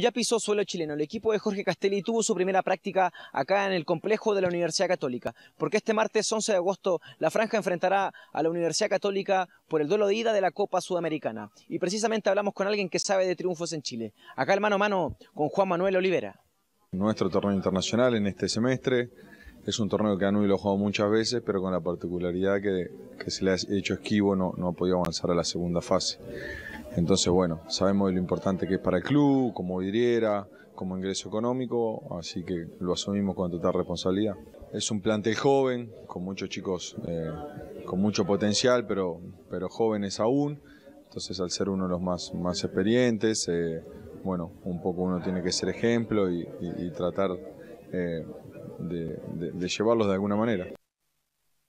Ya pisó suelo chileno. El equipo de Jorge Castelli tuvo su primera práctica acá en el complejo de la Universidad Católica, porque este martes 11 de agosto la franja enfrentará a la Universidad Católica por el duelo de ida de la Copa Sudamericana. Y precisamente hablamos con alguien que sabe de triunfos en Chile. Acá el mano a mano con Juan Manuel Olivera. Nuestro torneo internacional en este semestre es un torneo que y lo ha jugado muchas veces, pero con la particularidad que, se le ha hecho esquivo no, no ha podido avanzar a la segunda fase. Entonces, bueno, sabemos lo importante que es para el club, como vidriera, como ingreso económico, así que lo asumimos con total responsabilidad. Es un plantel joven, con muchos chicos, eh, con mucho potencial, pero, jóvenes aún. Entonces, al ser uno de los más, más experientes, eh, bueno, un poco uno tiene que ser ejemplo y, tratar eh, de llevarlos de alguna manera.